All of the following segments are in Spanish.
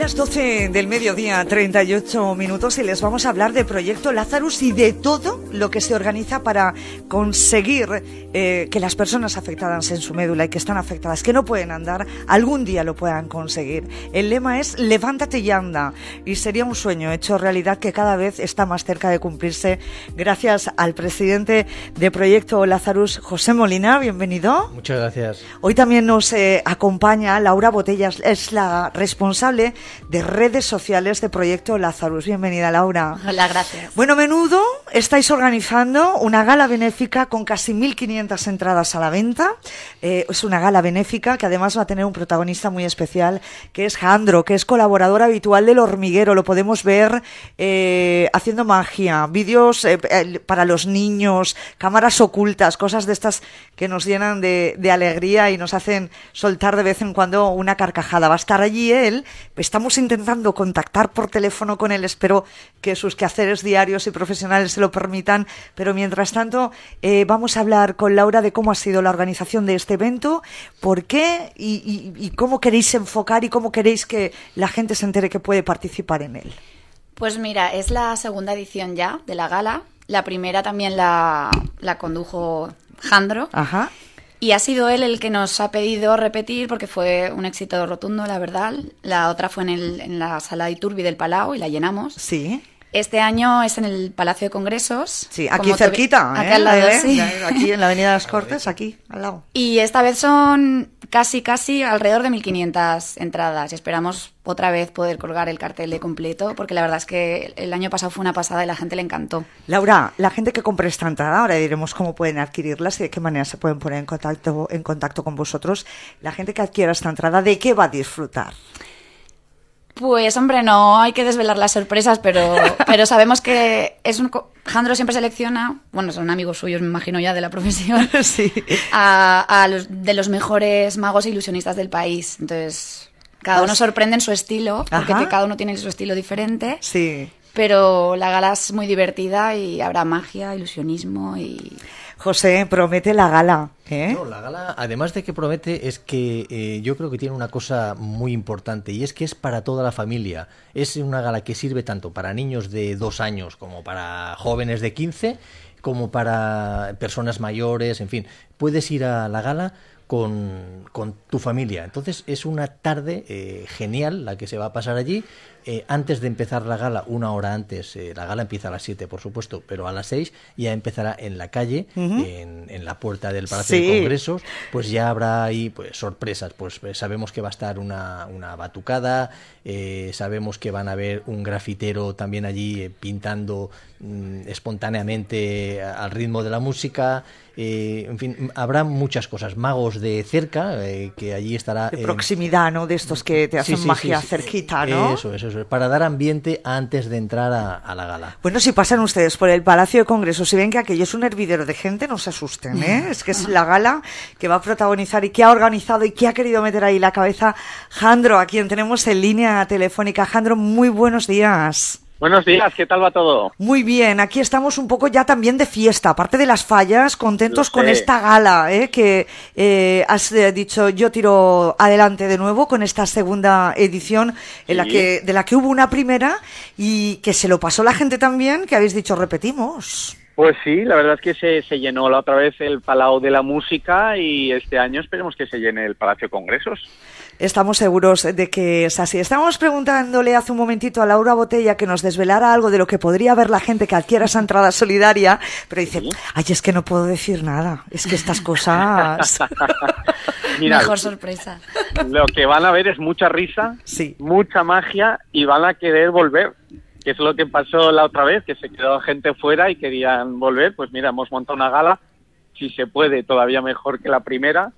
las 12 del mediodía, 38 minutos, y les vamos a hablar de Proyecto Lazarus y de todo lo que se organiza para conseguir eh, que las personas afectadas en su médula y que están afectadas, que no pueden andar, algún día lo puedan conseguir. El lema es Levántate y anda, y sería un sueño hecho realidad que cada vez está más cerca de cumplirse, gracias al presidente de Proyecto Lazarus, José Molina. Bienvenido. Muchas gracias. Hoy también nos eh, acompaña Laura Botellas, es la responsable de redes sociales de Proyecto Lazarus. Bienvenida, Laura. Hola, gracias. Bueno, menudo estáis organizando una gala benéfica con casi 1.500 entradas a la venta. Eh, es una gala benéfica que además va a tener un protagonista muy especial, que es Jandro, que es colaborador habitual del hormiguero. Lo podemos ver eh, haciendo magia, vídeos eh, para los niños, cámaras ocultas, cosas de estas que nos llenan de, de, alegría y nos hacen soltar de vez en cuando una carcajada. Va a estar allí él. Estamos intentando contactar por teléfono con él. Espero que sus quehaceres diarios y profesionales lo permitan. Pero mientras tanto, eh, vamos a hablar con Laura de cómo ha sido la organización de este evento, por qué y, cómo queréis enfocar y cómo queréis que la gente se entere que puede participar en él. Pues mira, es la segunda edición ya de la gala. La primera también la, la condujo Jandro. Y ha sido él el que nos ha pedido repetir porque fue un éxito rotundo, la verdad. La otra fue en, la sala de Iturbi del Palau y la llenamos. Sí. Este año es en el Palacio de Congresos. Sí, aquí cerquita, aquí, ¿eh? al lado, sí. aquí en la Avenida de las Cortes, aquí al lado. Y esta vez son casi, casi alrededor de 1.500 entradas. Y esperamos otra vez poder colgar el cartel de completo, porque la verdad es que el año pasado fue una pasada y la gente le encantó. Laura, la gente que compre esta entrada, ahora diremos cómo pueden adquirirlas y de qué manera se pueden poner en contacto, en contacto con vosotros. La gente que adquiera esta entrada, ¿de qué va a disfrutar? Pues hombre, no hay que desvelar las sorpresas, pero, pero sabemos que es un... Jandro siempre selecciona, bueno, son amigos suyos, me imagino ya, de la profesión, sí. a, los, de los mejores magos e ilusionistas del país. Entonces, cada ah, uno sorprende en su estilo, porque cada uno tiene su estilo diferente. Sí. Pero la gala es muy divertida y habrá magia, ilusionismo y... José, promete la gala. ¿eh? No, la gala, además de que promete, es que eh, yo creo que tiene una cosa muy importante y es que es para toda la familia. Es una gala que sirve tanto para niños de dos años como para jóvenes de quince, como para personas mayores, en fin, puedes ir a la gala con, con tu familia. Entonces es una tarde eh, genial la que se va a pasar allí eh, antes de empezar la gala, una hora antes, eh, la gala empieza a las 7, por supuesto, pero a las 6 ya empezará en la calle, en, la puerta del Palacio de Congresos, pues ya habrá ahí pues, sorpresas, pues eh, sabemos que va a estar una, una batucada, sabemos que van a haber un grafitero también allí pintando mm, espontáneamente al ritmo de la música, en fin, habrá muchas cosas, magos de cerca, que allí estará... De proximidad, ¿no? De estos que te hacen magia cerquita, ¿no? Eso, eso para dar ambiente antes de entrar a, la gala. Bueno, si pasan ustedes por el Palacio de Congreso, si ven que aquello es un hervidero de gente, no se asusten, ¿eh? es que es la gala que va a protagonizar y que ha organizado y que ha querido meter ahí la cabeza Jandro, a quien tenemos en línea telefónica. Jandro, muy buenos días. Buenos días, ¿qué tal va todo? Muy bien, aquí estamos un poco ya también de fiesta, aparte de las fallas, contentos con esta gala ¿eh? que eh, has eh, dicho yo tiro adelante de nuevo con esta segunda edición en la que de la que hubo una primera y que se lo pasó la gente también, que habéis dicho repetimos. Pues sí, la verdad es que se, llenó la otra vez el Palau de la Música y este año esperemos que se llene el Palacio de Congresos. Estamos seguros de que es así. Estábamos preguntándole hace un momentito a Laura Botella que nos desvelara algo de lo que podría ver la gente que adquiera esa entrada solidaria, pero dice, ay, es que no puedo decir nada, es que estas cosas... Mejor sorpresa. Lo que van a ver es mucha risa, mucha magia y van a querer volver que es lo que pasó la otra vez, que se quedó gente fuera y querían volver, pues mira, hemos montado una gala, si se puede, todavía mejor que la primera,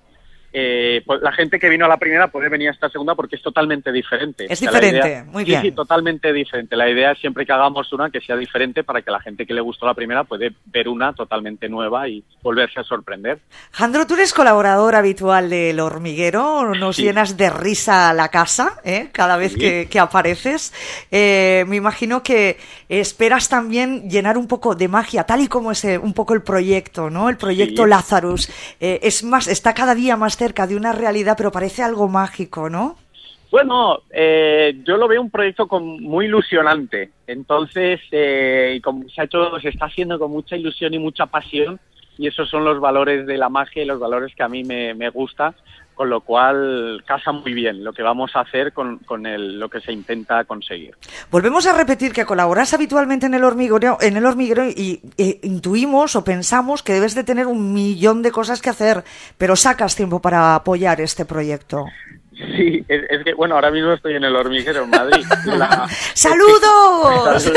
eh, pues, la gente que vino a la primera puede venir a esta segunda porque es totalmente diferente. Es diferente, muy bien. Sí, totalmente diferente. La idea es siempre que hagamos una que sea diferente para que la gente que le gustó la primera puede ver una totalmente nueva y volverse a sorprender. Jandro, tú eres colaborador habitual del hormiguero, nos llenas de risa la casa ¿eh? cada vez que, apareces. Eh, me imagino que esperas también llenar un poco de magia, tal y como es un poco el proyecto, ¿no? El proyecto Lazarus. es más, está cada día más de una realidad, pero parece algo mágico, ¿no? Bueno, eh, yo lo veo un proyecto muy ilusionante. Entonces, eh, se ha hecho se está haciendo con mucha ilusión y mucha pasión. Y esos son los valores de la magia y los valores que a mí me, me gusta con lo cual casa muy bien lo que vamos a hacer con, el, lo que se intenta conseguir. Volvemos a repetir que colaboras habitualmente en el hormiguero, en el y eh, intuimos o pensamos que debes de tener un millón de cosas que hacer, pero sacas tiempo para apoyar este proyecto. Sí, es, que, bueno, ahora mismo estoy en el hormiguero en Madrid. ¡Saludos!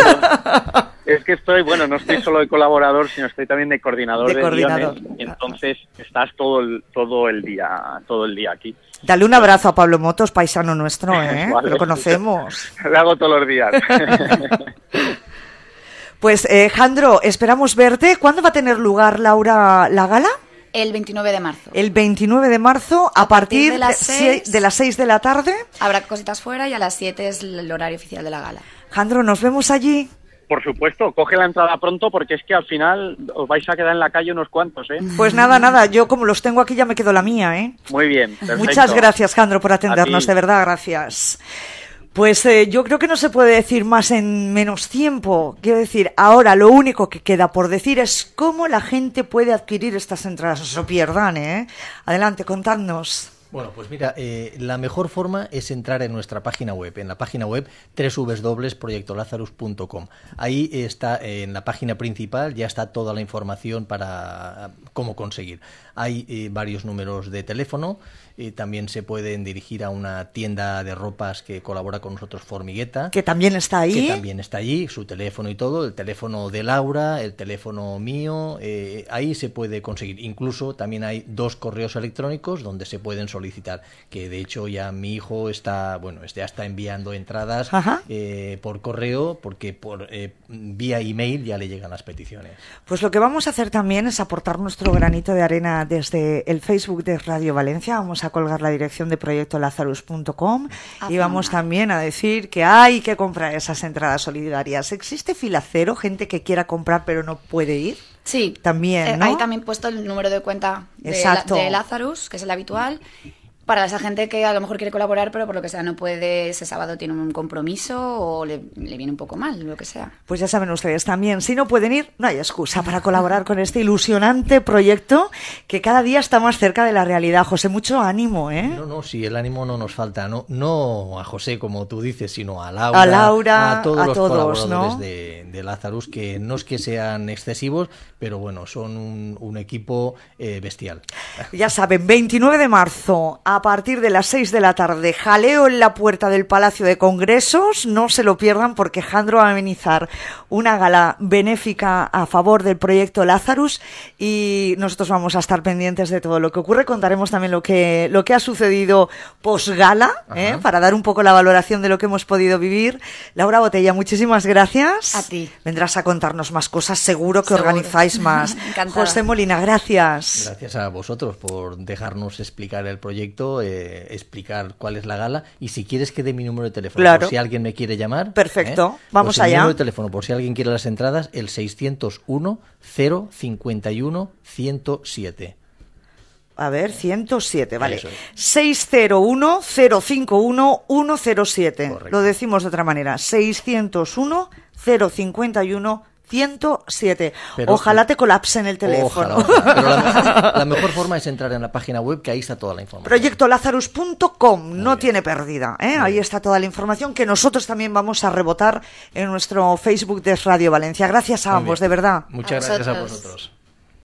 es que estoy, bueno, no estoy solo de colaborador, sino estoy también de coordinador de, entonces estás todo el, todo el día, todo el día aquí. Dale un abrazo a Pablo Motos, paisano nuestro, ¿eh? Lo conocemos. Lo hago todos los días. pues, eh, Jandro, esperamos verte. ¿Cuándo va a tener lugar, Laura, la gala? El 29 de marzo. El 29 de marzo, a, partir, de, las 6, de de la tarde. Habrá cositas fuera y a las 7 es el horario oficial de la gala. Jandro, nos vemos allí. Por supuesto, coge la entrada pronto porque es que al final os vais a quedar en la calle unos cuantos, ¿eh? Pues nada, nada, yo como los tengo aquí ya me quedo la mía, ¿eh? Muy bien. Perfecto. Muchas gracias, Jandro, por atendernos, de verdad, gracias. Pues eh, yo creo que no se puede decir más en menos tiempo. Quiero decir, ahora lo único que queda por decir es cómo la gente puede adquirir estas entradas. o pierdan, ¿eh? Adelante, contadnos. Bueno, pues mira, eh, la mejor forma es entrar en nuestra página web, en la página web www.proyectolazarus.com. Ahí está eh, en la página principal, ya está toda la información para ah, cómo conseguir. Hay eh, varios números de teléfono, también se pueden dirigir a una tienda de ropas que colabora con nosotros, Formigueta. Que también está ahí. Que también está allí, su teléfono y todo, el teléfono de Laura, el teléfono mío, ahí se puede conseguir. Incluso también hay dos correos electrónicos donde se pueden solicitar. Que de hecho ya mi hijo está, bueno, este, ya está enviando entradas eh, por correo porque por eh, vía email ya le llegan las peticiones. Pues lo que vamos a hacer también es aportar nuestro granito de arena desde el Facebook de Radio Valencia. Vamos a colgar la dirección de proyectolazarus.com y vamos también a decir que hay que comprar esas entradas solidarias. ¿Existe fila cero, gente que quiera comprar pero no puede ir? Sí. También, eh, ¿no? también puesto el número de cuenta de, de Lazarus, que es el habitual para esa gente que a lo mejor quiere colaborar, pero por lo que sea no puede, ese sábado tiene un compromiso o le, viene un poco mal, lo que sea. Pues ya saben ustedes también, si no pueden ir, no hay excusa para colaborar con este ilusionante proyecto que cada día está más cerca de la realidad. José, mucho ánimo, ¿eh? No, no, sí, el ánimo no nos falta, no, no a José, como tú dices, sino a Laura, a, todos los colaboradores de, de Lazarus, que no es que sean excesivos, pero bueno, son un, equipo eh, bestial. Ya saben, 29 de marzo a a partir de las 6 de la tarde. Jaleo en la puerta del Palacio de Congresos. No se lo pierdan porque Jandro va a amenizar una gala benéfica a favor del proyecto Lazarus y nosotros vamos a estar pendientes de todo lo que ocurre. Contaremos también lo que, lo que ha sucedido pos gala ¿eh? para dar un poco la valoración de lo que hemos podido vivir. Laura Botella, muchísimas gracias. A ti. Vendrás a contarnos más cosas. Seguro que organizáis más. José Molina, gracias. Gracias a vosotros por dejarnos explicar el proyecto eh, explicar cuál es la gala y si quieres que dé mi número de teléfono por si alguien me quiere llamar. Perfecto, ¿eh? vamos pues allá. Mi número de teléfono por si alguien quiere las entradas, el 601 051 107. A ver, 107, vale. 601-051-107. Lo decimos de otra manera. 601-051-107. 107. ojalá te colapsen el teléfono. pero la mejor, forma es entrar en la página web que ahí está toda la información. Proyectolazarus.com, no tiene pérdida. ¿eh? Ahí está toda la información que nosotros también vamos a rebotar en nuestro Facebook de Radio Valencia. Gracias a ambos, de verdad. Muchas gracias a vosotros.